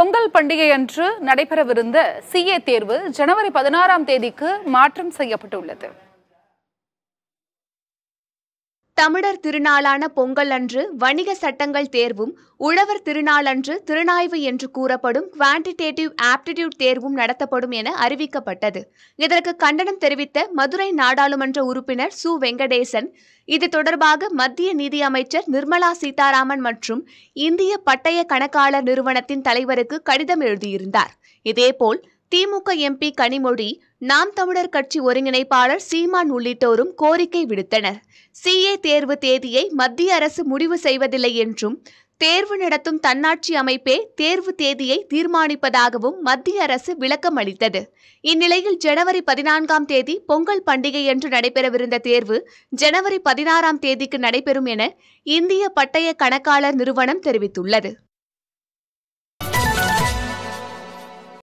பொங்கல் பண்டிகை அன்று நடைபெறவிருந்த சிஏ தேர்வு ஜனவரி பதினாறாம் தேதிக்கு மாற்றம் செய்யப்பட்டுள்ளது தமிழர் திருநாளான பொங்கல் அன்று வணிக சட்டங்கள் தேர்வும் உழவர் திருநாளன்று திருநாய்வு என்று கூறப்படும் குவான்டிடேட்டிவ் ஆப்டிடியூட் தேர்வும் நடத்தப்படும் என அறிவிக்கப்பட்டது இதற்கு கண்டனம் தெரிவித்த மதுரை நாடாளுமன்ற உறுப்பினர் சு வெங்கடேசன் இது தொடர்பாக மத்திய நிதியமைச்சர் நிர்மலா சீதாராமன் மற்றும் இந்திய பட்டய கணக்காளர் நிறுவனத்தின் தலைவருக்கு கடிதம் எழுதியிருந்தார் இதேபோல் திமுக எம்பி கனிமொழி நாம் தமிழர் கட்சி ஒருங்கிணைப்பாளர் சீமான் உள்ளிட்டோரும் கோரிக்கை விடுத்தனர் சிஏ தேர்வு தேதியை மத்திய அரசு முடிவு செய்வதில்லை என்றும் தேர்வு நடத்தும் தன்னாட்சி அமைப்பே தேர்வு தேதியை தீர்மானிப்பதாகவும் மத்திய அரசு விளக்கம் அளித்தது இந்நிலையில் ஜனவரி பதினான்காம் தேதி பொங்கல் பண்டிகை என்று நடைபெறவிருந்த தேர்வு ஜனவரி பதினாறாம் தேதிக்கு நடைபெறும் என இந்திய பட்டய கணக்காளர் நிறுவனம் தெரிவித்துள்ளது